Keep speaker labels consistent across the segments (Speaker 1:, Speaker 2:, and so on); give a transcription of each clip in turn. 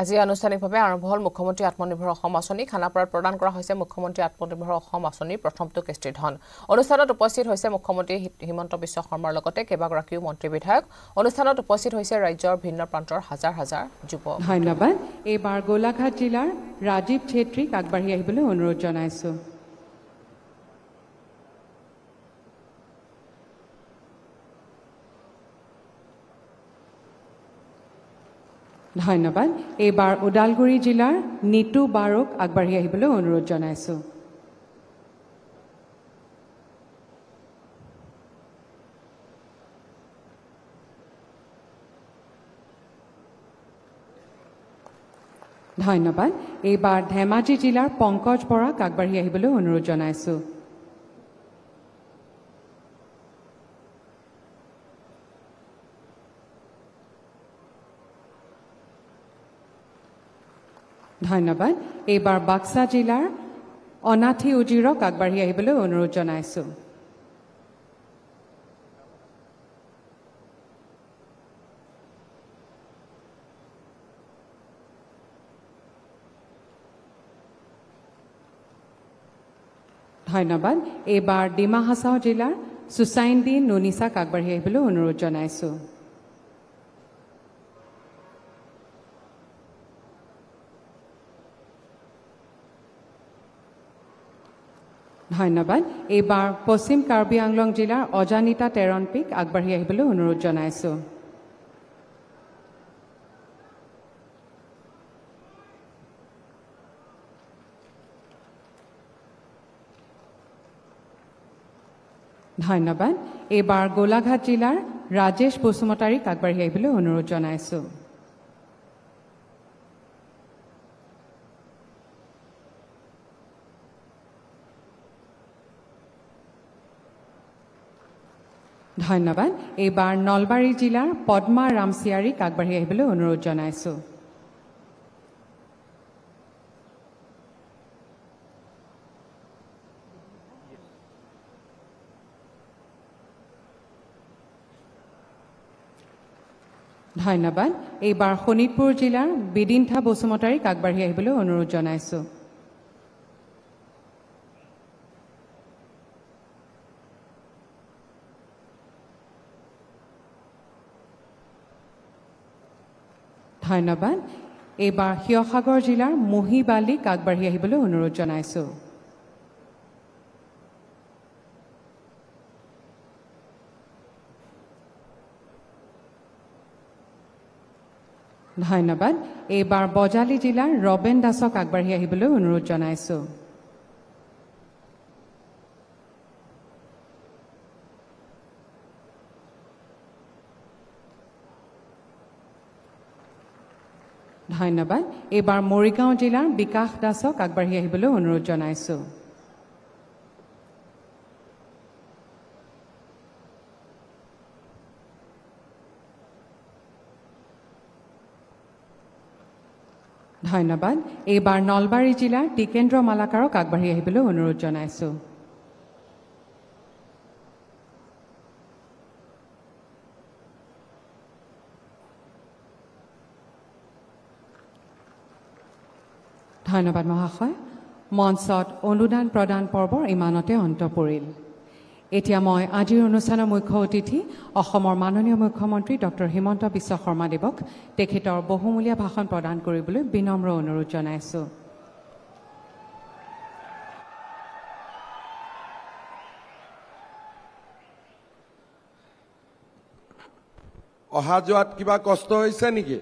Speaker 1: আজি আনুষ্ঠানিকভাৱে আৰম্ভ হ'ল মুখ্যমন্ত্ৰী আত্মনিৰ্ভৰ অসম আঁচনি খানাপাৰাত প্ৰদান কৰা হৈছে মুখ্যমন্ত্ৰী আত্মনিৰ্ভৰ অসম আঁচনিৰ প্ৰথমটো কিস্তি ধন অনুষ্ঠানত উপস্থিত হৈছে মুখ্যমন্ত্ৰী হিমন্ত বিশ্ব শৰ্মাৰ লগতে কেইবাগৰাকীও মন্ত্ৰী বিধায়ক অনুষ্ঠানত উপস্থিত হৈছে ৰাজ্যৰ ভিন্ন প্ৰান্তৰ হাজাৰ হাজাৰ যুৱক ধন্যবাদ এইবাৰ গোলাঘাট জিলাৰ ৰাজীৱ ছেত্ৰীক আগবাঢ়ি আহিবলৈ অনুৰোধ জনাইছোঁ ধন্যবাদ এইবাৰ ওদালগুৰি জিলাৰ নিতু বাৰুক আগবাঢ়ি আহিবলৈ অনুৰোধ জনাইছোঁ ধন্যবাদ এইবাৰ ধেমাজি জিলাৰ পংকজ বৰাক আগবাঢ়ি আহিবলৈ অনুৰোধ জনাইছোঁ ধন্যবাদ এইবাৰ বাক্সা জিলাৰ অনাথি উজিৰক আগবাঢ়ি আহিবলৈ অনুৰোধ জনাইছোঁ ধন্যবাদ এইবাৰ ডিমা হাছাও জিলাৰ দি নুনিচাক আগবাঢ়ি আহিবলৈ অনুৰোধ জনাইছোঁ ধন্যবাদ এইবাৰ পশ্চিম কাৰ্বি আংলং জিলাৰ অজানিতা তেৰণ পিক আগবাঢ়ি আহিবলৈ অনুৰোধ জনাইছোঁ ধন্যবাদ এইবাৰ গোলাঘাট জিলাৰ ৰাজেশ বসুমতাৰীক আগবাঢ়ি আহিবলৈ অনুৰোধ জনাইছোঁ ধন্যবাদ এইবাৰ নলবাৰী জিলাৰ পদ্মা ৰামচিয়াৰীক আগবাঢ়ি আহিবলৈ অনুৰোধ জনাইছোঁ ধন্যবাদ এইবাৰ শোণিতপুৰ জিলাৰ বিদিন্থা বসুমতাৰীক আগবাঢ়ি আহিবলৈ অনুৰোধ জনাইছোঁ ধন্যবাদ এইবাৰ শিৱসাগৰ জিলাৰ মহিবালিক আগবাঢ়ি আহিবলৈ অনুৰোধ জনাইছোঁ ধন্যবাদ এইবাৰ বজালী জিলাৰ ৰবেন দাসক আগবাঢ়ি আহিবলৈ অনুৰোধ জনাইছোঁ ধন্যবাদ এইবাৰ মৰিগাঁও জিলাৰ বিকাশ দাসক আগবাঢ়ি আহিবলৈ অনুৰোধ জনাইছোঁ ধন্যবাদ এইবাৰ নলবাৰী জিলাৰ টিকেন্দ্ৰ মালাকাৰক আগবাঢ়ি আহিবলৈ অনুৰোধ জনাইছোঁ ধন্যবাদ মহাশয় মঞ্চত অনুদান প্ৰদান পৰ্বৰ ইমানতে অন্ত পৰিল এতিয়া মই আজিৰ অনুষ্ঠানৰ মুখ্য অতিথি অসমৰ মাননীয় মুখ্যমন্ত্ৰী ডঃ হিমন্ত বিশ্ব শৰ্মাদেৱক তেখেতৰ বহুমূলীয়া ভাষণ প্ৰদান কৰিবলৈ বিনম্ৰ অনুৰোধ জনাইছো
Speaker 2: অহা যোৱাত কিবা কষ্ট হৈছে নেকি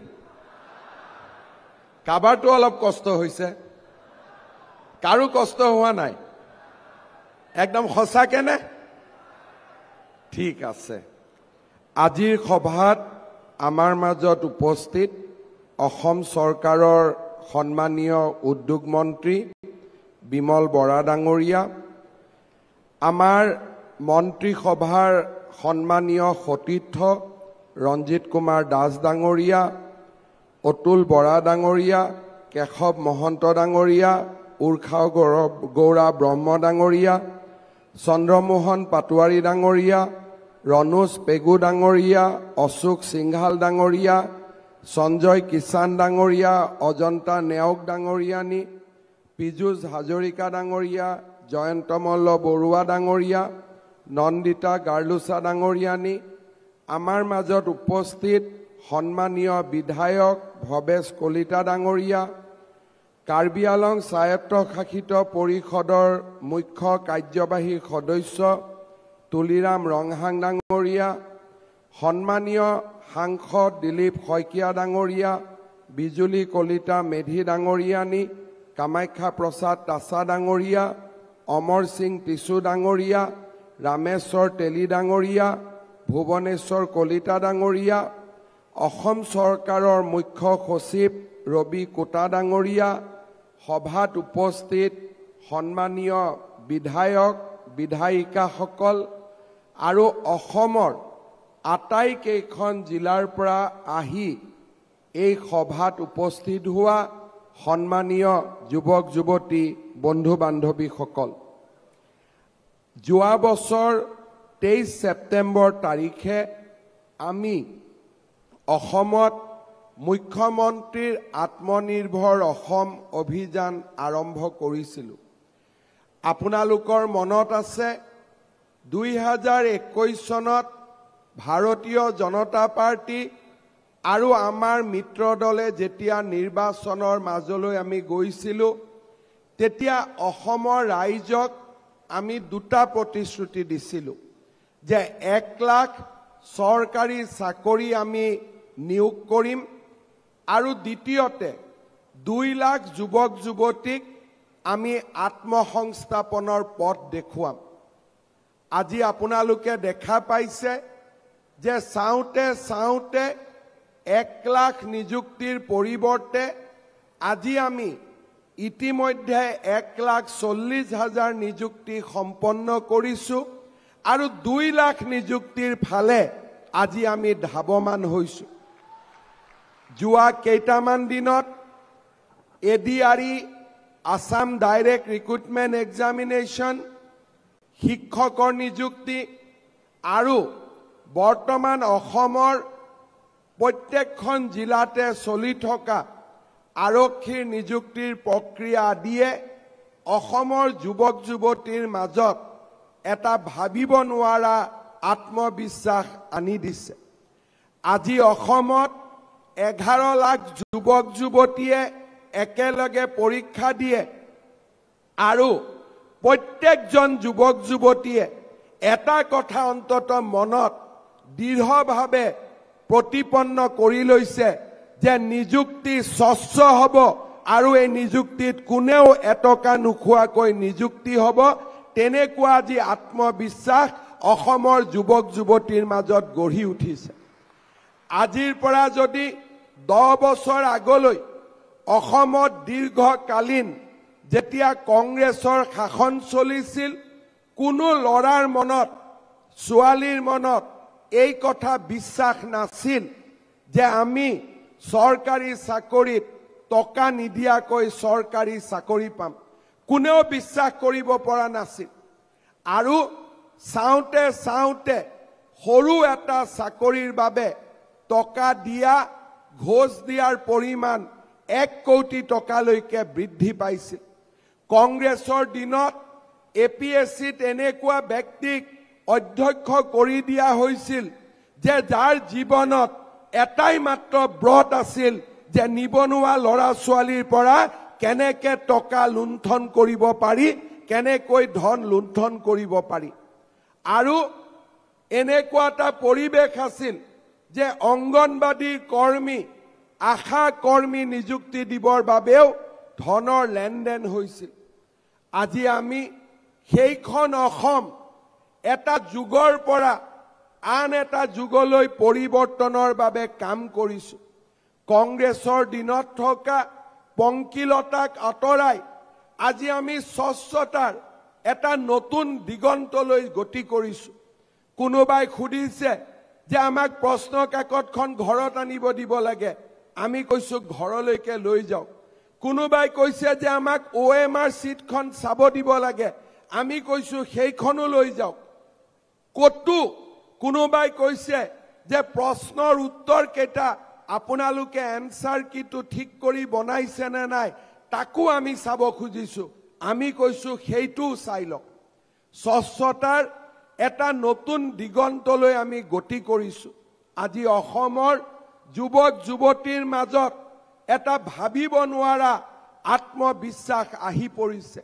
Speaker 2: কাৰোবাৰতো অলপ কষ্ট হৈছে কাৰো কষ্ট হোৱা নাই একদম সঁচাকেনে ঠিক আছে আজিৰ সভাত আমাৰ মাজত উপস্থিত অসম চৰকাৰৰ সন্মানীয় উদ্যোগ মন্ত্ৰী বিমল বৰা ডাঙৰীয়া আমাৰ মন্ত্ৰীসভাৰ সন্মানীয় সতীৰ্থ ৰঞ্জিত কুমাৰ দাস ডাঙৰীয়া অতুল বৰা ডাঙৰীয়া কেশৱ মহন্ত ডাঙৰীয়া উৰ্ষা গৌৰৱ গৌৰা ব্ৰহ্ম ডাঙৰীয়া চন্দ্ৰমোহন পাটোৱাৰী ডাঙৰীয়া ৰণোজ পেগু ডাঙৰীয়া অশোক সিংহাল ডাঙৰীয়া সঞ্জয় কিষাণ ডাঙৰীয়া অজন্তা নেওগ ডাঙৰীয়ানী পীযুষ হাজৰিকা ডাঙৰীয়া জয়ন্ত মল্ল বৰুৱা ডাঙৰীয়া নন্দিতা গাৰ্লোচা ডাঙৰীয়ানী আমাৰ মাজত উপস্থিত সন্মানীয় বিধায়ক ভৱেশ কলিতা ডাঙৰীয়া কাৰ্বি আংলং স্বায়ত্তশাসিত পৰিষদৰ মুখ্য কাৰ্যবাহী সদস্য তুলিৰাম ৰংহাং ডাঙৰীয়া সন্মানীয় সাংসদ দিলীপ শইকীয়া ডাঙৰীয়া বিজুলী কলিতা মেধি ডাঙৰীয়ানী কামাখ্যা প্ৰসাদ তাছা ডাঙৰীয়া অমৰ সিং টিচু ডাঙৰীয়া ৰামেশ্বৰ তেলি ডাঙৰীয়া ভুৱনেশ্বৰ কলিতা ডাঙৰীয়া অসম চৰকাৰৰ মুখ্য সচিব ৰবি কোটা ডাঙৰীয়া সভাত উপস্থিত সন্মানীয় বিধায়ক বিধায়িকাসকল আৰু অসমৰ আটাইকেইখন জিলাৰ পৰা আহি এই সভাত উপস্থিত হোৱা সন্মানীয় যুৱক যুৱতী বন্ধু বান্ধৱীসকল যোৱা বছৰ তেইছ ছেপ্টেম্বৰ তাৰিখে আমি অসমত মুখ্যমন্ত্ৰীৰ আত্মনিৰ্ভৰ অসম অভিযান আৰম্ভ কৰিছিলোঁ আপোনালোকৰ মনত আছে দুই হাজাৰ একৈছ চনত ভাৰতীয় জনতা পাৰ্টী আৰু আমাৰ মিত্ৰ দলে যেতিয়া নিৰ্বাচনৰ মাজলৈ আমি গৈছিলোঁ তেতিয়া অসমৰ ৰাইজক আমি দুটা প্ৰতিশ্ৰুতি দিছিলোঁ যে এক লাখ চৰকাৰী চাকৰি আমি নিয়োগ কৰিম আৰু দ্বিতীয়তে দুই লাখ যুৱক যুৱতীক আমি আত্মসংস্থাপনৰ পথ দেখুৱাম আজি আপোনালোকে দেখা পাইছে যে চাওঁতে চাওঁতে এক লাখ নিযুক্তিৰ পৰিৱৰ্তে আজি আমি ইতিমধ্যে এক লাখ চল্লিছ হাজাৰ নিযুক্তি সম্পন্ন কৰিছোঁ আৰু দুই লাখ নিযুক্তিৰ ফালে আজি আমি ধাৱমান হৈছোঁ যোৱা কেইটামান দিনত A D R E Assam direct recruitment examination শিক্ষকৰ নিযুক্তি আৰু বৰ্তমান অসমৰ প্ৰত্যেকখন জিলাতে চলি থকা আৰক্ষীৰ নিযুক্তিৰ প্ৰক্ৰিয়া আদিয়ে অসমৰ যুৱক যুৱতীৰ মাজত এটা ভাবিব নোৱাৰা আত্মবিশ্বাস আনি দিছে আজি অসমত এঘাৰ লাখ যুৱক যুৱতীয়ে একেলগে পৰীক্ষা দিয়ে আৰু প্ৰত্যেকজন যুৱক যুৱতীয়ে এটা কথা অন্তত মনত দৃঢ়ভাৱে প্ৰতিপন্ন কৰি লৈছে যে নিযুক্তি স্বচ্ছ হ'ব আৰু এই নিযুক্তিত কোনেও এটকা নোখোৱাকৈ নিযুক্তি হ'ব তেনেকুৱা যি আত্মবিশ্বাস অসমৰ যুৱক যুৱতীৰ মাজত গঢ়ি উঠিছে আজিৰ পৰা যদি দহ বছৰ আগলৈ অসমত দীৰ্ঘকালীন যেতিয়া কংগ্ৰেছৰ শাসন চলিছিল কোনো ল'ৰাৰ মনত ছোৱালীৰ মনত এই কথা বিশ্বাস নাছিল যে আমি চৰকাৰী চাকৰিত টকা নিদিয়াকৈ চৰকাৰী চাকৰি পাম কোনেও বিশ্বাস কৰিব পৰা নাছিল আৰু চাওঁতে চাওঁতে সৰু এটা চাকৰিৰ বাবে টকা দিয়া ঘোষ দিয়াৰ পৰিমাণ এক কোটি টকালৈকে বৃদ্ধি পাইছিল কংগ্ৰেছৰ দিনত এ পি এছ চিত এনেকুৱা ব্যক্তিক অধ্যক্ষ কৰি দিয়া হৈছিল যে যাৰ জীৱনত এটাই মাত্ৰ ব্ৰত আছিল যে নিবনুৱা ল'ৰা ছোৱালীৰ পৰা কেনেকে টকা লুণ্ঠন কৰিব পাৰি কেনেকৈ ধন লুণ্ঠন কৰিব পাৰি আৰু এনেকুৱা এটা পৰিৱেশ আছিল যে অংগনবাদী কৰ্মী আশা কৰ্মী নিযুক্তি দিবৰ বাবেও ধনৰ লেনদেন হৈছিল আজি আমি সেইখন অসম এটা যুগৰ পৰা আন এটা যুগলৈ পৰিৱৰ্তনৰ বাবে কাম কৰিছো কংগ্ৰেছৰ দিনত থকা পংকিলতাক আঁতৰাই আজি আমি স্বচ্ছতাৰ এটা নতুন দিগন্তলৈ গতি কৰিছো কোনোবাই সুধিছে যে আমাক প্ৰশ্ন কাকতখন ঘৰত আনিব দিব লাগে আমি কৈছো ঘৰলৈকে লৈ যাওক কোনোবাই কৈছে যে আমাক অ এম আৰ চিটখন চাব দিব লাগে আমি কৈছো সেইখনো লৈ যাওক ক'তো কোনোবাই কৈছে যে প্ৰশ্নৰ উত্তৰ কেইটা আপোনালোকে এনচাৰ কিটো ঠিক কৰি বনাইছে নে নাই তাকো আমি চাব খুজিছো আমি কৈছো সেইটোও চাই লওক স্বচ্ছতাৰ এটা নতুন দিগন্তলৈ আমি গতি কৰিছো আজি অসমৰ যুৱক যুৱতীৰ মাজত এটা ভাবিব নোৱাৰা আত্মবিশ্বাস আহি পৰিছে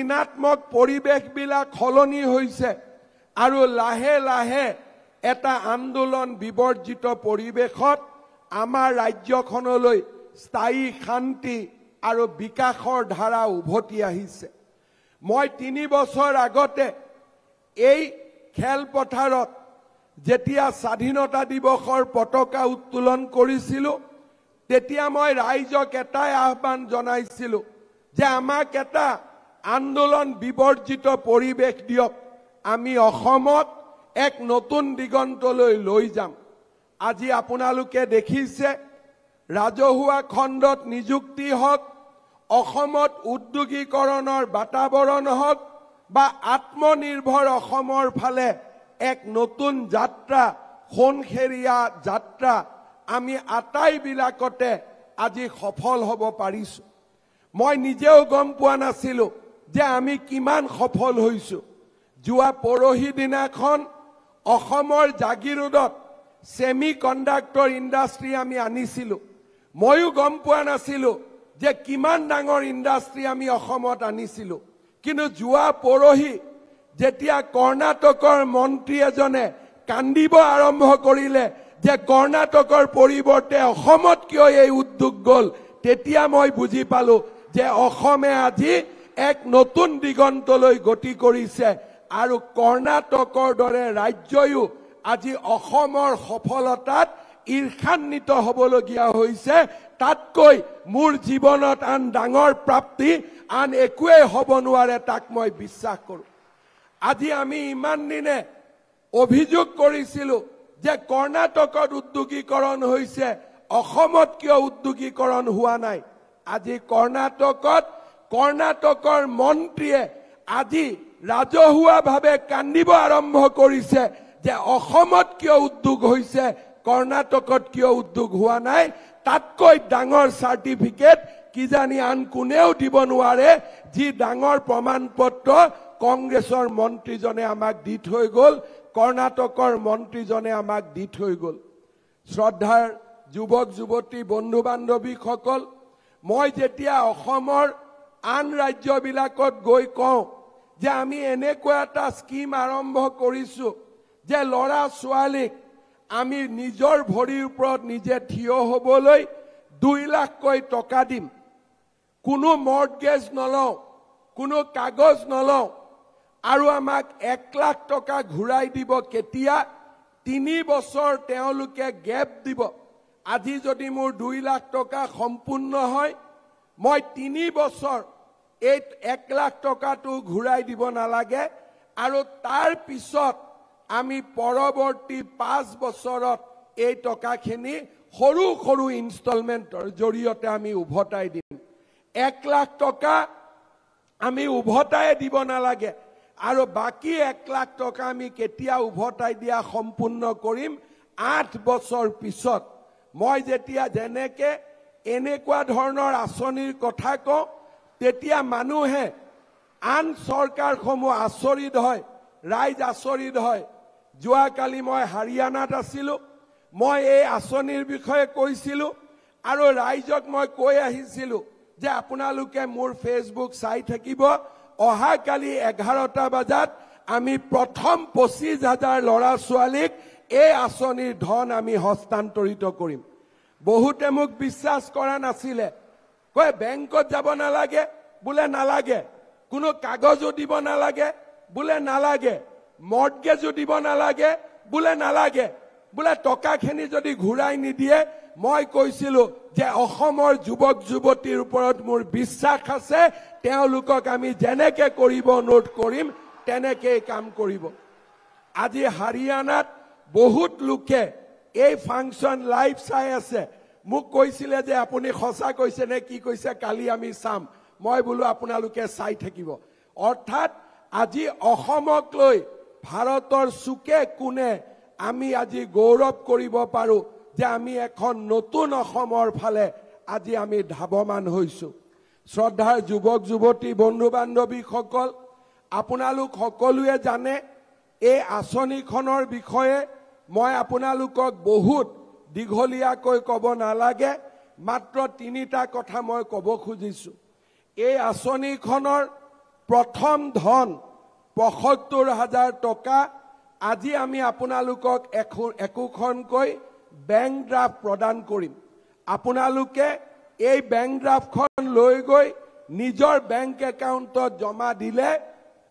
Speaker 2: ঋণাত্মক পৰিৱেশবিলাক সলনি হৈছে আৰু লাহে লাহে এটা আন্দোলন বিবৰ্জিত পৰিৱেশত আমাৰ ৰাজ্যখনলৈ স্থায়ী শান্তি আৰু বিকাশৰ ধাৰা উভতি আহিছে মই তিনি বছৰ আগতে এই খেলপথাৰত যেতিয়া স্বাধীনতা দিৱসৰ পতাকা উত্তোলন কৰিছিলো তেতিয়া মই ৰাইজক এটাই আহ্বান জনাইছিলো যে আমাক এটা আন্দোলন বিবৰ্জিত পৰিৱেশ দিয়ক আমি অসমত এক নতুন দিগন্তলৈ লৈ যাম আজি আপোনালোকে দেখিছে ৰাজহুৱা খণ্ডত নিযুক্তি হওক অসমত উদ্যোগীকৰণৰ বাতাবৰণ হওক বা আত্মনিৰ্ভৰ অসমৰ ফালে এক নতুন যাত্ৰা সোণসেৰীয়া যাত্ৰা আমি আটাইবিলাকতে আজি সফল হ'ব পাৰিছোঁ মই নিজেও গম পোৱা নাছিলোঁ যে আমি কিমান সফল হৈছোঁ যোৱা পৰহি দিনাখন অসমৰ জাগিৰোডত ছেমি কণ্ডাক্টৰ ইণ্ডাষ্ট্ৰী আমি আনিছিলোঁ ময়ো গম পোৱা নাছিলোঁ যে কিমান ডাঙৰ ইণ্ডাষ্ট্ৰী আমি অসমত আনিছিলোঁ কিন্তু যোৱা পৰহি যেতিয়া কৰ্ণাটকৰ মন্ত্ৰী এজনে কান্দিব আৰম্ভ কৰিলে যে কৰ্ণাটকৰ পৰিৱৰ্তে অসমত কিয় এই উদ্যোগ গ'ল তেতিয়া মই বুজি পালোঁ যে অসমে আজি এক নতুন দিগন্তলৈ গতি কৰিছে আৰু কৰ্ণাটকৰ দৰে ৰাজ্যয়ো আজি অসমৰ সফলতাত ঈৰ্ষান্বিত হ'বলগীয়া হৈছে তাতকৈ মোৰ জীৱনত আন ডাঙৰ প্ৰাপ্তি আন একোৱেই হ'ব নোৱাৰে তাক মই বিশ্বাস কৰোঁ আজি আমি ইমান দিনে অভিযোগ কৰিছিলো যে কৰ্ণাটকত উদ্যোগীকৰণ হৈছে অসমত কিয় উদ্যোগীকৰণ হোৱা নাই আজি কৰ্ণাটকত কৰ্ণাটকৰ মন্ত্ৰীয়ে আজি ৰাজহুৱাভাৱে কান্দিব আৰম্ভ কৰিছে যে অসমত কিয় উদ্যোগ হৈছে কৰ্ণাটকত কিয় উদ্যোগ হোৱা নাই তাতকৈ ডাঙৰ চাৰ্টিফিকেট কিজানি আন কোনেও দিব নোৱাৰে যি ডাঙৰ প্ৰমাণ পত্ৰ কংগ্ৰেছৰ মন্ত্ৰীজনে আমাক দি থৈ গ'ল কৰ্ণাটকৰ মন্ত্ৰীজনে আমাক দি থৈ গ'ল শ্ৰদ্ধাৰ যুৱক যুৱতী বন্ধু বান্ধৱীসকল মই যেতিয়া অসমৰ আন ৰাজ্যবিলাকত গৈ কওঁ যে আমি এনেকুৱা এটা স্কীম আৰম্ভ কৰিছোঁ যে ল'ৰা ছোৱালীক আমি নিজৰ ভৰিৰ ওপৰত নিজে থিয় হ'বলৈ দুই লাখকৈ টকা দিম কোনো মৰ্গেজ নলওঁ কোনো কাগজ নলওঁ আৰু আমাক এক লাখ টকা ঘূৰাই দিব কেতিয়া তিনি বছৰ তেওঁলোকে গেপ দিব আজি যদি মোৰ দুই লাখ টকা সম্পূৰ্ণ হয় মই তিনি বছৰ এই এক লাখ টকাটো ঘূৰাই দিব নালাগে আৰু তাৰ পিছত আমি পৰৱৰ্তী পাঁচ বছৰত এই টকাখিনি সৰু সৰু ইনষ্টলমেণ্টৰ জৰিয়তে আমি উভতাই দিম এক লাখ টকা আমি উভতাই দিব নালাগে আৰু বাকী এক লাখ টকা আমি কেতিয়া উভতাই দিয়া সম্পূৰ্ণ কৰিম আঠ বছৰ পিছত মই যেতিয়া যেনেকে এনেকুৱা ধৰণৰ আঁচনিৰ কথা কওঁ তেতিয়া মানুহে আন চৰকাৰসমূহ আচৰিত হয় ৰাইজ আচৰিত হয় যোৱাকালি মই হাৰিয়ানাত আছিলোঁ মই এই আঁচনিৰ বিষয়ে কৈছিলোঁ আৰু ৰাইজক মই কৈ আহিছিলোঁ যে আপোনালোকে মোৰ ফেচবুক চাই থাকিব অহাকালি এঘাৰটা বজাত আমি প্ৰথম পঁচিছ হাজাৰ ল'ৰা ছোৱালীক এই আঁচনিৰ ধন আমি হস্তান্তৰিত কৰিম বহুতে মোক বিশ্বাস কৰা নাছিলে কয় বেংকত যাব নালাগে বোলে নালাগে কোনো কাগজো দিব নালাগে বোলে নালাগে মৰ্গেজো দিব নালাগে বোলে নালাগে বোলে টকাখিনি যদি ঘূৰাই নিদিয়ে মই কৈছিলো যে অসমৰ যুৱক যুৱতীৰ ওপৰত মোৰ বিশ্বাস আছে তেওঁলোকক আমি যেনেকে কৰিব নোট কৰিম তেনেকেই কাম কৰিব আজি হাৰিয়ানাত বহুত লোকে এই ফাংচন লাইভ চাই আছে মোক কৈছিলে যে আপুনি সঁচা কৈছে নে কি কৈছে কালি আমি চাম মই বোলো আপোনালোকে চাই থাকিব অৰ্থাৎ আজি অসমক লৈ ভাৰতৰ চুকে কোনে আমি আজি গৌৰৱ কৰিব পাৰো যে আমি এখন নতুন অসমৰ ফালে আজি আমি ধাৱমান হৈছো শ্ৰদ্ধাৰ যুৱক যুৱতী বন্ধু বান্ধৱীসকল আপোনালোক সকলোৱে জানে এই আঁচনিখনৰ বিষয়ে মই আপোনালোকক বহুত দীঘলীয়াকৈ ক'ব নালাগে মাত্ৰ তিনিটা কথা মই ক'ব খুজিছোঁ এই আঁচনিখনৰ প্ৰথম ধন পঁয়সত্তৰ হাজাৰ টকা আজি আমি আপোনালোকক একোখনকৈ বেংক ড্ৰাফ্ট প্ৰদান কৰিম আপোনালোকে এই বেংক ড্ৰাফ্টখন লৈ গৈ নিজৰ বেংক একাউণ্টত জমা দিলে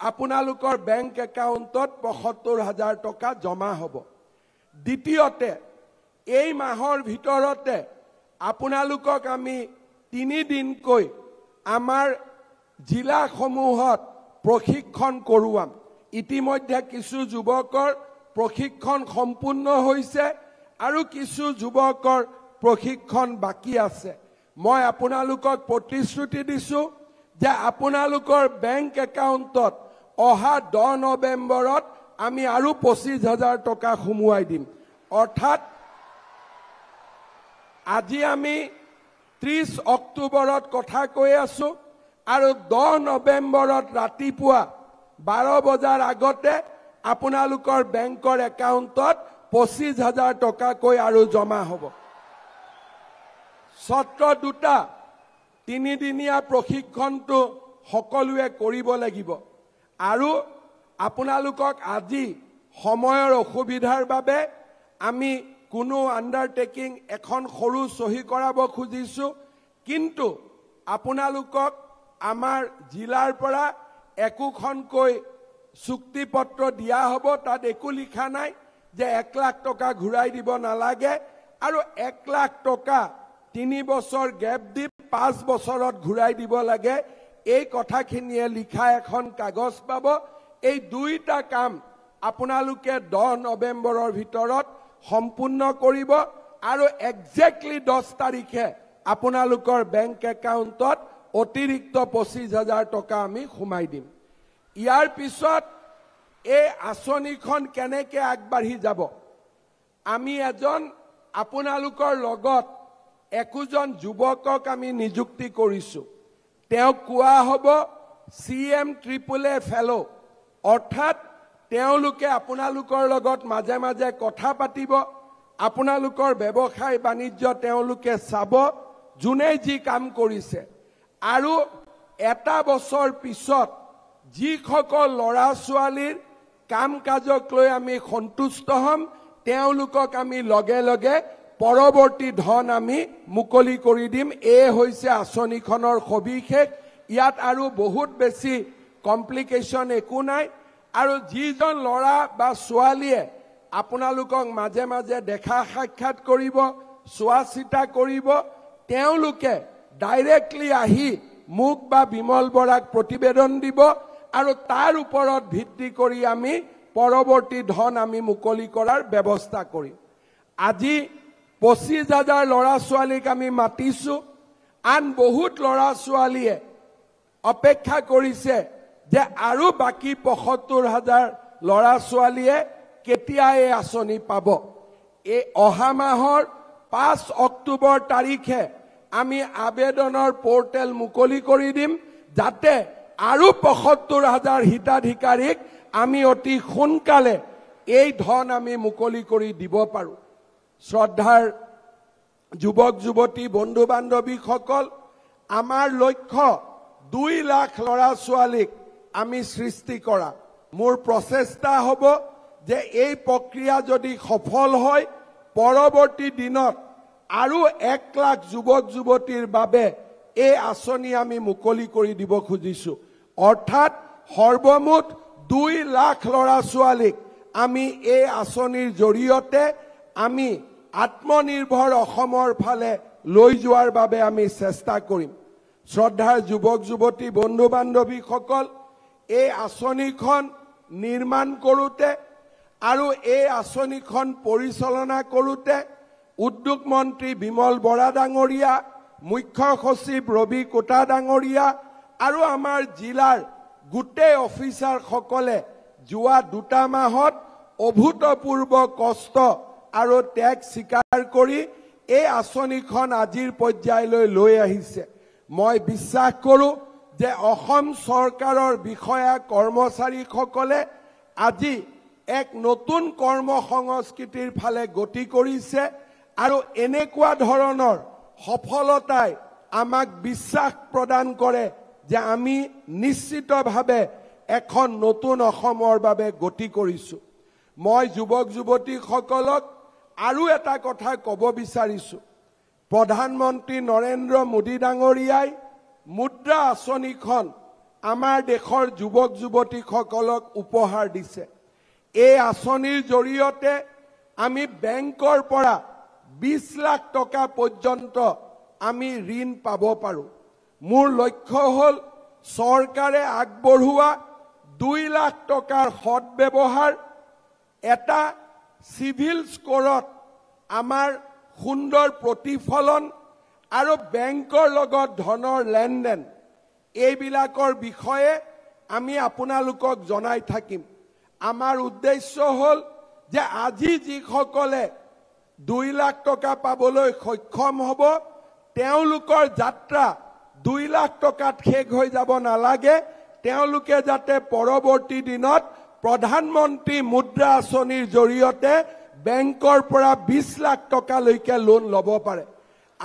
Speaker 2: আপোনালোকৰ বেংক একাউণ্টত পঁসত্তৰ হাজাৰ টকা জমা হ'ব দ্বিতীয়তে এই মাহৰ ভিতৰতে আপোনালোকক আমি তিনিদিনকৈ আমাৰ জিলাসমূহত প্ৰশিক্ষণ কৰোৱাম ইতিমধ্যে কিছু যুৱকৰ প্ৰশিক্ষণ সম্পূৰ্ণ হৈছে আৰু কিছু যুৱকৰ প্ৰশিক্ষণ বাকী আছে মই আপোনালোকক প্ৰতিশ্ৰুতি দিছোঁ যে আপোনালোকৰ বেংক একাউণ্টত অহা দহ নৱেম্বৰত আমি আৰু পঁচিছ হাজাৰ টকা সোমোৱাই দিম অৰ্থাৎ আজি আমি ত্ৰিছ অক্টোবৰত কথা কৈ আছো আৰু দহ নৱেম্বৰত ৰাতিপুৱা বাৰ বজাৰ আগতে আপোনালোকৰ বেংকৰ একাউণ্টত পঁচিছ হাজাৰ টকাকৈ আৰু জমা হ'ব ছত্ৰ দুটা তিনিদিনীয়া প্ৰশিক্ষণটো সকলোৱে কৰিব লাগিব আৰু আপোনালোকক আজি সময়ৰ অসুবিধাৰ বাবে আমি কোনো আণ্ডাৰটেকিং এখন সৰু চহী কৰাব খুজিছোঁ কিন্তু আপোনালোকক আমাৰ জিলাৰ পৰা একোখনকৈ চুক্তি পত্ৰ দিয়া হ'ব তাত একো লিখা নাই যে এক লাখ টকা ঘূৰাই দিব নালাগে আৰু এক লাখ টকা তিনি বছৰ গেপ দি পাঁচ বছৰত ঘূৰাই দিব লাগে এই কথাখিনিয়ে লিখা এখন কাগজ পাব এই দুইটা কাম আপোনালোকে দহ নৱেম্বৰৰ ভিতৰত সম্পূৰ্ণ কৰিব আৰু একজেক্টলি দহ তাৰিখে আপোনালোকৰ বেংক একাউণ্টত অতিরিক্ত পঁচিশ হাজার টাকা আমি সুমাই দিম ইয়ার পিছত এই আসনিখন কেনেকে আগবাড়ি যাব আমি এজন আপনার লগত একোজন যুবকক আমি নিযুক্তি করছো কোৱা হব সি এম ট্রিপল এ ফেলো অর্থাৎ আপনার লগত মাঝে মাঝে কথা পাতিব আপনার ব্যবসায় বাণিজ্য চাব যোনে যি কাম কৰিছে। আৰু এটা বছৰ পিছত যিসকল ল'ৰা ছোৱালীৰ কাম কাজক লৈ আমি সন্তুষ্ট হ'ম তেওঁলোকক আমি লগে লগে পৰৱৰ্তী ধন আমি মুকলি কৰি দিম এই হৈছে আঁচনিখনৰ সবিশেষ ইয়াত আৰু বহুত বেছি কমপ্লিকেশ্যন একো নাই আৰু যিজন ল'ৰা বা ছোৱালীয়ে আপোনালোকক মাজে মাজে দেখা সাক্ষাৎ কৰিব চোৱা চিতা কৰিব তেওঁলোকে ডাইৰেক্টলি আহি মোক বা বিমল বৰাক প্ৰতিবেদন দিব আৰু তাৰ ওপৰত ভিত্তি কৰি আমি পৰৱৰ্তী ধন আমি মুকলি কৰাৰ ব্যৱস্থা কৰিম আজি পঁচিছ হাজাৰ ল'ৰা ছোৱালীক আমি মাতিছোঁ আন বহুত ল'ৰা ছোৱালীয়ে অপেক্ষা কৰিছে যে আৰু বাকী পঁয়সত্তৰ হাজাৰ ল'ৰা ছোৱালীয়ে কেতিয়া এই আঁচনি পাব এই অহা মাহৰ পাঁচ অক্টোবৰ তাৰিখে আমি আবেদনৰ পৰ্টেল মুকলি কৰি দিম যাতে আৰু পঁয়সত্তৰ হাজাৰ হিতাধিকাৰীক আমি অতি সোনকালে এই ধন আমি মুকলি কৰি দিব পাৰোঁ শ্ৰদ্ধাৰ যুৱক যুৱতী বন্ধু বান্ধৱীসকল আমাৰ লক্ষ্য দুই লাখ ল'ৰা ছোৱালীক আমি সৃষ্টি কৰা মোৰ প্ৰচেষ্টা হ'ব যে এই প্ৰক্ৰিয়া যদি সফল হয় পৰৱৰ্তী দিনত আৰু এক লাখ যুৱক যুৱতীৰ বাবে এই আঁচনি আমি মুকলি কৰি দিব খুজিছোঁ অৰ্থাৎ সৰ্বমুঠ দুই লাখ ল'ৰা ছোৱালীক আমি এই আঁচনিৰ জৰিয়তে আমি আত্মনিৰ্ভৰ অসমৰ ফালে লৈ যোৱাৰ বাবে আমি চেষ্টা কৰিম শ্ৰদ্ধাৰ যুৱক যুৱতী বন্ধু বান্ধৱীসকল এই আঁচনিখন নিৰ্মাণ কৰোঁতে আৰু এই আঁচনিখন পৰিচালনা কৰোঁতে উদ্যোগ মন্ত্ৰী বিমল বৰা ডাঙৰীয়া মুখ্য সচিব ৰবি কোটা ডাঙৰীয়া আৰু আমাৰ জিলাৰ গোটেই অফিচাৰসকলে যোৱা দুটা মাহত অভূতপূৰ্ব কষ্ট আৰু টেক্স স্বীকাৰ কৰি এই আঁচনিখন আজিৰ পৰ্যায়লৈ লৈ আহিছে মই বিশ্বাস কৰোঁ যে অসম চৰকাৰৰ বিষয়া কৰ্মচাৰীসকলে আজি এক নতুন কৰ্ম সংস্কৃতিৰ ফালে গতি কৰিছে আৰু এনেকুৱা ধৰণৰ সফলতাই আমাক বিশ্বাস প্ৰদান কৰে যে আমি নিশ্চিতভাৱে এখন নতুন অসমৰ বাবে গতি কৰিছোঁ মই যুৱক যুৱতীসকলক আৰু এটা কথা ক'ব বিচাৰিছোঁ প্ৰধানমন্ত্ৰী নৰেন্দ্ৰ মোদী ডাঙৰীয়াই মুদ্ৰা আঁচনিখন আমাৰ দেশৰ যুৱক যুৱতীসকলক উপহাৰ দিছে এই আঁচনিৰ জৰিয়তে আমি বেংকৰ পৰা বিশ লাখ টকা পৰ্যন্ত আমি ঋণ পাব পাৰোঁ মোৰ লক্ষ্য হ'ল চৰকাৰে আগবঢ়োৱা দুই লাখ টকাৰ সদব্যৱহাৰ এটা চিভিল স্কৰত আমাৰ সুন্দৰ প্ৰতিফলন আৰু বেংকৰ লগত ধনৰ লেনদেন এইবিলাকৰ বিষয়ে আমি আপোনালোকক জনাই থাকিম আমাৰ উদ্দেশ্য হ'ল যে আজি যিসকলে দুই লাখ টকা পাবলৈ সক্ষম হ'ব তেওঁলোকৰ যাত্ৰা দুই লাখ টকাত শেষ হৈ যাব নালাগে তেওঁলোকে যাতে পৰৱৰ্তী দিনত প্ৰধানমন্ত্ৰী মুদ্ৰা আঁচনিৰ জৰিয়তে বেংকৰ পৰা বিছ লাখ টকালৈকে লোন ল'ব পাৰে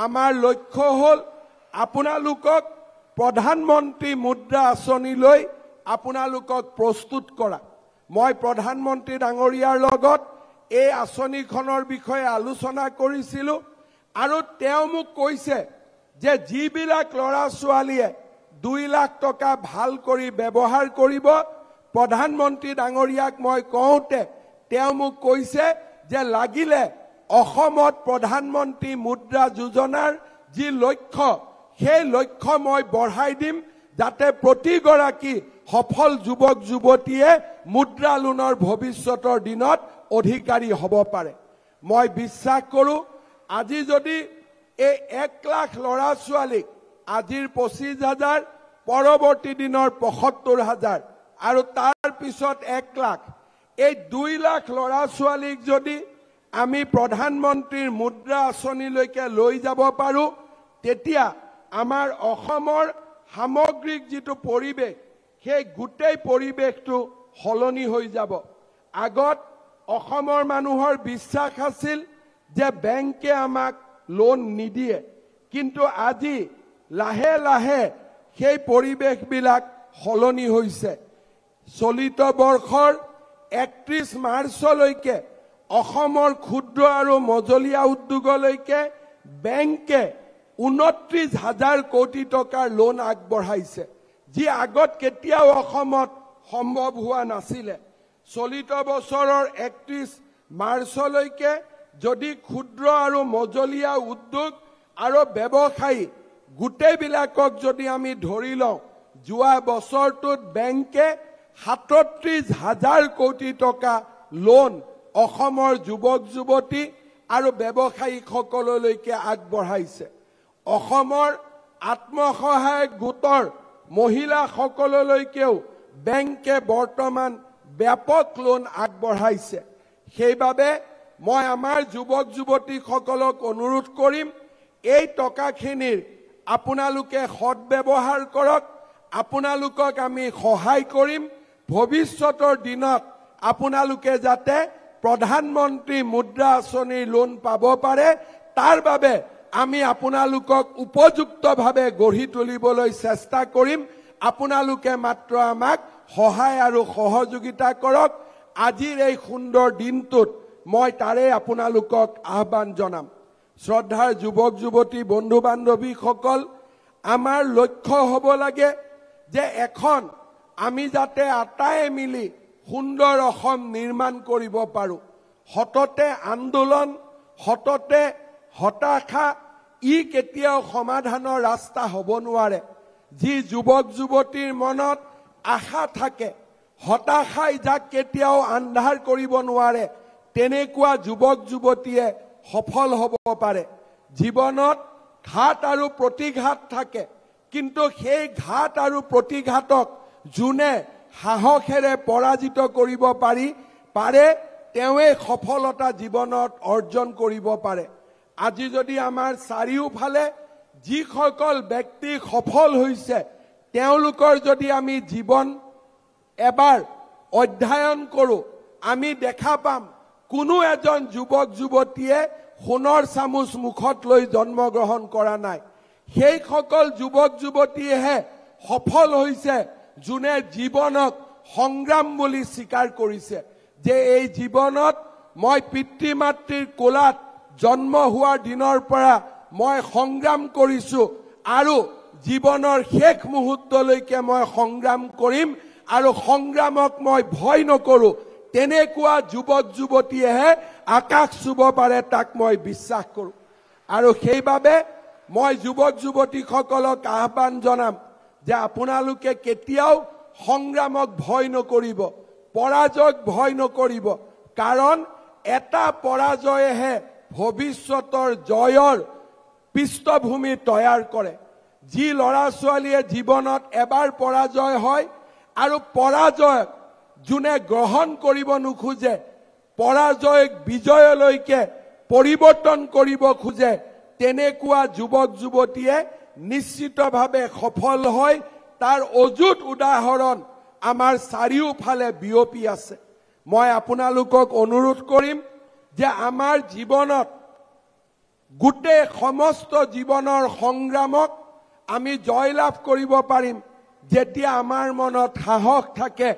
Speaker 2: আমাৰ লক্ষ্য হ'ল আপোনালোকক প্ৰধানমন্ত্ৰী মুদ্ৰা আঁচনিলৈ আপোনালোকক প্ৰস্তুত কৰা মই প্ৰধানমন্ত্ৰী ডাঙৰীয়াৰ লগত এই আঁচনিখনৰ বিষয়ে আলোচনা কৰিছিলোঁ আৰু তেওঁ মোক কৈছে যে যিবিলাক ল'ৰা ছোৱালীয়ে দুই লাখ টকা ভাল কৰি ব্যৱহাৰ কৰিব প্ৰধানমন্ত্ৰী ডাঙৰীয়াক মই কওঁতে তেওঁ মোক কৈছে যে লাগিলে অসমত প্ৰধানমন্ত্ৰী মুদ্ৰা যোজনাৰ যি লক্ষ্য সেই লক্ষ্য মই বঢ়াই দিম যাতে প্ৰতিগৰাকী সফল যুৱক যুৱতীয়ে মুদ্ৰা লোনৰ ভৱিষ্যতৰ দিনত অধিকাৰী হ'ব পাৰে মই বিশ্বাস কৰোঁ আজি যদি এই এক লাখ ল'ৰা ছোৱালীক আজিৰ পঁচিছ হাজাৰ পৰৱৰ্তী দিনৰ পঁসত্তৰ হাজাৰ আৰু তাৰ পিছত এক লাখ এই দুই লাখ ল'ৰা ছোৱালীক যদি আমি প্ৰধানমন্ত্ৰীৰ মুদ্ৰা আঁচনিলৈকে লৈ যাব পাৰোঁ তেতিয়া আমাৰ অসমৰ সামগ্ৰিক যিটো পৰিৱেশ সেই গোটেই পৰিৱেশটো সলনি হৈ যাব আগত অসমৰ মানুহৰ বিশ্বাস আছিল যে বেংকে আমাক লোন নিদিয়ে কিন্তু আজি লাহে লাহে সেই পৰিৱেশবিলাক সলনি হৈছে চলিত বৰ্ষৰ একত্ৰিশ মাৰ্চলৈকে অসমৰ ক্ষুদ্ৰ আৰু মজলীয়া উদ্যোগলৈকে বেংকে ঊনত্ৰিশ হাজাৰ কোটি টকাৰ লোন আগবঢ়াইছে যি আগত কেতিয়াও অসমত সম্ভৱ হোৱা নাছিলে চলিত বছৰৰ একত্ৰিশ মাৰ্চলৈকে যদি ক্ষুদ্ৰ আৰু মজলীয়া উদ্যোগ আৰু ব্যৱসায়ী গোটেইবিলাকক যদি আমি ধৰি লওঁ যোৱা বছৰটোত বেংকে সাতত্ৰিশ হাজাৰ কোটি টকা লোন অসমৰ যুৱক যুৱতী আৰু ব্যৱসায়ীসকললৈকে আগবঢ়াইছে অসমৰ আত্মসহায়ক গোটৰ মহিলাসকললৈকেও বেংকে বৰ্তমান ব্যাপক লোন আগবঢ়াইছে সেইবাবে মই আমাৰ যুৱক যুৱতীসকলক অনুৰোধ কৰিম এই টকাখিনিৰ আপোনালোকে সদব্যৱহাৰ কৰক আপোনালোকক আমি সহায় কৰিম ভৱিষ্যতৰ দিনত আপোনালোকে যাতে প্ৰধানমন্ত্ৰী মুদ্ৰা আঁচনিৰ লোন পাব পাৰে তাৰ বাবে আমি আপোনালোকক উপযুক্তভাৱে গঢ়ি তুলিবলৈ চেষ্টা কৰিম আপোনালোকে মাত্ৰ আমাক সহায় আৰু সহযোগিতা কৰক আজিৰ এই সুন্দৰ দিনটোত মই তাৰে আপোনালোকক আহ্বান জনাম শ্ৰদ্ধাৰ যুৱক যুৱতী বন্ধু বান্ধৱীসকল আমাৰ লক্ষ্য হ'ব লাগে যে এখন আমি যাতে আটায়ে মিলি সুন্দৰ অসম নিৰ্মাণ কৰিব পাৰোঁ সততে আন্দোলন সততে হতাশা ই কেতিয়াও সমাধানৰ ৰাস্তা হ'ব নোৱাৰে যি যুৱক যুৱতীৰ মনত আশা থাকে হতাশাই যাক কেতিয়াও আন্ধাৰ কৰিব নোৱাৰে তেনেকুৱা যুৱক যুৱতীয়ে সফল হ'ব পাৰে জীৱনত ঘাট আৰু প্ৰতিঘাত থাকে কিন্তু সেই ঘাট আৰু প্ৰতিঘাতক যোনে সাহসেৰে পৰাজিত কৰিব পাৰি পাৰে তেওঁৱে সফলতা জীৱনত অৰ্জন কৰিব পাৰে আজি যদি আমাৰ চাৰিওফালে যিসকল ব্যক্তি সফল হৈছে তেওঁলোকৰ যদি আমি জীৱন এবাৰ অধ্যয়ন কৰোঁ আমি দেখা পাম কোনো এজন যুৱক যুৱতীয়ে সোণৰ চামুচ মুখত লৈ জন্মগ্ৰহণ কৰা নাই সেইসকল যুৱক যুৱতীয়েহে সফল হৈছে যোনে জীৱনক সংগ্ৰাম বুলি স্বীকাৰ কৰিছে যে এই জীৱনত মই পিতৃ মাতৃৰ কোলাত জন্ম হোৱাৰ দিনৰ পৰা মই সংগ্ৰাম কৰিছোঁ আৰু জীৱনৰ শেষ মুহূৰ্তলৈকে মই সংগ্ৰাম কৰিম আৰু সংগ্ৰামক মই ভয় নকৰোঁ তেনেকুৱা যুৱক যুৱতীয়েহে আকাশ চুব পাৰে তাক মই বিশ্বাস কৰোঁ আৰু সেইবাবে মই যুৱক যুৱতীসকলক আহ্বান জনাম যে আপোনালোকে কেতিয়াও সংগ্ৰামক ভয় নকৰিব পৰাজয়ক ভয় নকৰিব কাৰণ এটা পৰাজয়েহে ভৱিষ্যতৰ জয়ৰ পৃষ্ঠভূমি তৈয়াৰ কৰে যি ল'ৰা ছোৱালীয়ে জীৱনত এবাৰ পৰাজয় হয় আৰু পৰাজয় যোনে গ্ৰহণ কৰিব নোখোজে পৰাজয়ক বিজয়লৈকে পৰিৱৰ্তন কৰিব খোজে তেনেকুৱা যুৱক যুৱতীয়ে নিশ্চিতভাৱে সফল হয় তাৰ অযুত উদাহৰণ আমাৰ চাৰিওফালে বিয়পি আছে মই আপোনালোকক অনুৰোধ কৰিম যে আমাৰ জীৱনত গোটেই সমস্ত জীৱনৰ সংগ্ৰামক আমি জয়লাভ কৰিব পাৰিম যেতিয়া আমাৰ মনত সাহস থাকে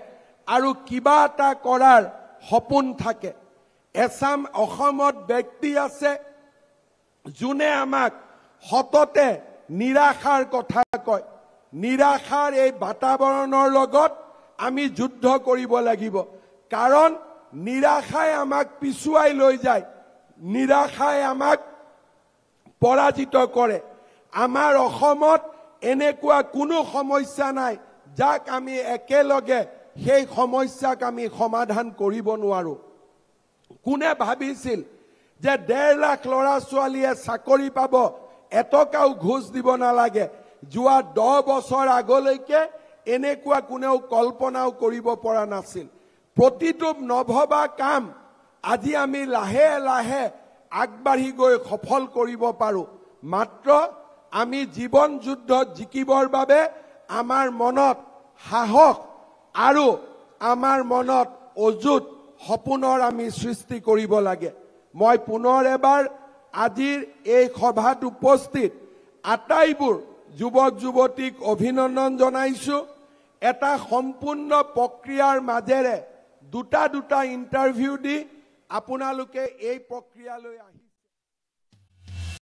Speaker 2: আৰু কিবা এটা কৰাৰ সপোন থাকে এচাম অসমত ব্যক্তি আছে যোনে আমাক সততে নিৰাশাৰ কথা কয় নিৰাশাৰ এই বাতাৱৰণৰ লগত আমি যুদ্ধ কৰিব লাগিব কাৰণ নিৰাশাই আমাক পিছুৱাই লৈ যায় নিৰাশাই আমাক পৰাজিত কৰে আমাৰ অসমত এনেকুৱা কোনো সমস্যা নাই যাক আমি একেলগে সেই সমস্যাক আমি সমাধান কৰিব নোৱাৰো কোনে ভাবিছিল যে ডেৰ লাখ ল'ৰা ছোৱালীয়ে চাকৰি পাব এটকাও ঘোচ দিব নালাগে যোৱা দহ বছৰ আগলৈকে এনেকুৱা কোনেও কল্পনাও কৰিব পৰা নাছিল প্ৰতিটো নভবা কাম আজি আমি লাহে লাহে আগবাঢ়ি গৈ সফল কৰিব পাৰোঁ মাত্ৰ আমি জীৱন যুদ্ধত জিকিবৰ বাবে আমাৰ মনত সাহস আৰু আমাৰ মনত অযুত সপোনৰ আমি সৃষ্টি কৰিব লাগে মই পুনৰ এবাৰ আজিৰ এই সভাত উপস্থিত আটাইবোৰ যুৱক যুৱতীক অভিনন্দন জনাইছো এটা সম্পূৰ্ণ প্ৰক্ৰিয়াৰ মাজেৰে দুটা দুটা ইণ্টাৰভিউ দি আপোনালোকে এই প্ৰক্ৰিয়ালৈ আহি